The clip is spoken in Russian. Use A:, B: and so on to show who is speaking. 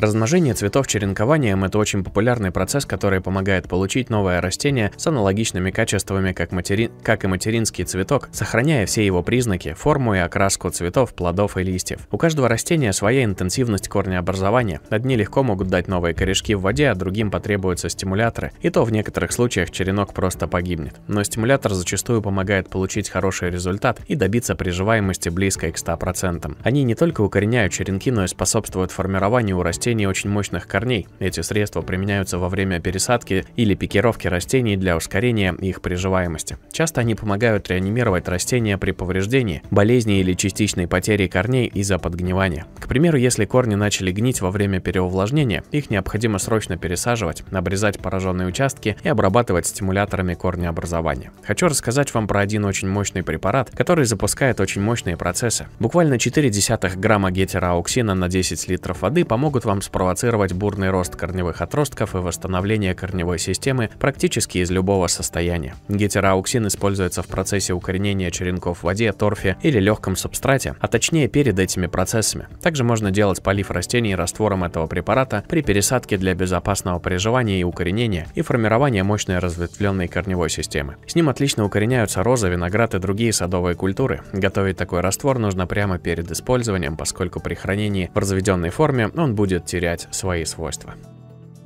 A: Размножение цветов черенкованием – это очень популярный процесс, который помогает получить новое растение с аналогичными качествами, как, матери... как и материнский цветок, сохраняя все его признаки, форму и окраску цветов, плодов и листьев. У каждого растения своя интенсивность корнеобразования. Одни легко могут дать новые корешки в воде, а другим потребуются стимуляторы. И то в некоторых случаях черенок просто погибнет. Но стимулятор зачастую помогает получить хороший результат и добиться приживаемости близкой к 100%. Они не только укореняют черенки, но и способствуют формированию у растений приобретении очень мощных корней. Эти средства применяются во время пересадки или пикировки растений для ускорения их приживаемости. Часто они помогают реанимировать растения при повреждении, болезни или частичной потере корней из-за подгнивания. К примеру, если корни начали гнить во время переувлажнения, их необходимо срочно пересаживать, обрезать пораженные участки и обрабатывать стимуляторами корнеобразования. Хочу рассказать вам про один очень мощный препарат, который запускает очень мощные процессы. Буквально 0,4 грамма гетероауксина на 10 литров воды помогут вам образом спровоцировать бурный рост корневых отростков и восстановление корневой системы практически из любого состояния. Гетероауксин используется в процессе укоренения черенков в воде, торфе или легком субстрате, а точнее перед этими процессами. Также можно делать полив растений раствором этого препарата при пересадке для безопасного приживания и укоренения и формирования мощной разветвленной корневой системы. С ним отлично укореняются розы, виноград и другие садовые культуры. Готовить такой раствор нужно прямо перед использованием, поскольку при хранении в разведенной форме он будет терять свои свойства.